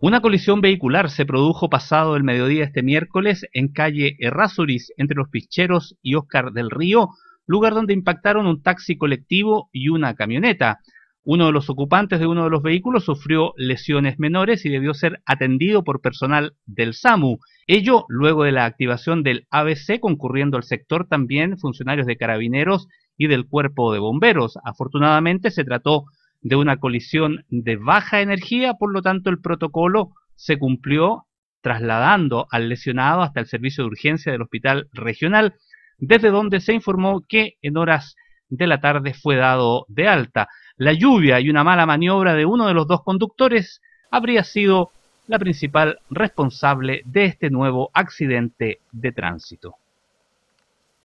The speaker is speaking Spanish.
Una colisión vehicular se produjo pasado el mediodía este miércoles en calle Errázuriz entre los Picheros y Oscar del Río, lugar donde impactaron un taxi colectivo y una camioneta. Uno de los ocupantes de uno de los vehículos sufrió lesiones menores y debió ser atendido por personal del SAMU. Ello luego de la activación del ABC concurriendo al sector también funcionarios de carabineros y del cuerpo de bomberos. Afortunadamente se trató de una colisión de baja energía, por lo tanto el protocolo se cumplió trasladando al lesionado hasta el servicio de urgencia del hospital regional, desde donde se informó que en horas de la tarde fue dado de alta. La lluvia y una mala maniobra de uno de los dos conductores habría sido la principal responsable de este nuevo accidente de tránsito.